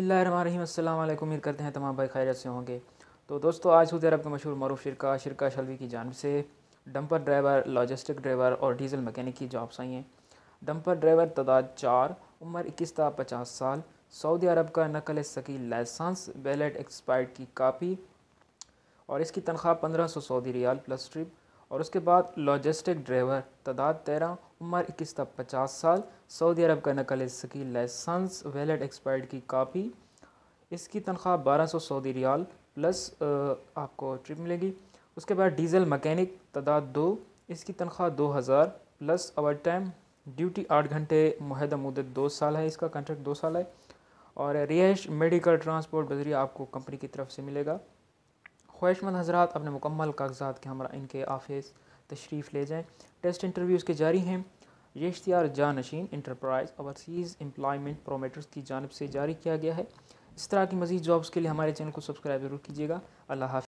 वालेकुम उम्मीद करते हैं तमाम भाई खैरत से होंगे तो दोस्तों आज सऊदी अरब के मशहूर मरूफ शिरका शिरका शलवी की जानब से डंपर ड्राइवर लॉजिस्टिक ड्राइवर और डीजल मकैनिक की जॉब्स आई हैं डंपर ड्राइवर तादाद चार उम्र इक्कीस था पचास साल सऊदी अरब का नकल सकी लाइसेंस बैलेट एक्सपायर्ड की कापी और इसकी तनख्वाह पंद्रह सौ सऊदी रियाल प्लस ट्रिप और उसके बाद लॉजिस्टिक ड्राइवर तादाद तेरह उम्र इक्कीस तक पचास साल सऊदी अरब का नकल इसकी लाइसेंस वैलिड एक्सपायर्ड की कापी इसकी तनख्वाह बारह सौ सऊदी रियाल प्लस आपको ट्रिप मिलेगी उसके बाद डीजल मकैनिक तादाद दो इसकी तनख्वाह दो हज़ार प्लस अवर टाइम ड्यूटी आठ घंटे माहदा मुदत दो साल है इसका कंट्रैक्ट दो साल है और रिहाइश मेडिकल ट्रांसपोर्ट बजरिया आपको कंपनी की तरफ से मिलेगा ख्वाहिशमंद हजरात अपने मुकम्मल कागजात के हमारा इनके ऑफिस तशरीफ़ ले जाएँ टेस्ट इंटरव्यूज़ के जारी हैं ये इश्तिहार नशीन इंटरप्राइज ओवरसीज़ एम्प्लॉयमेंट प्रोमेटर्स की जानब से जारी किया गया है इस तरह की मज़ीद जॉब्स के लिए हमारे चैनल को सब्सक्राइब ज़रूर कीजिएगा अल्लाह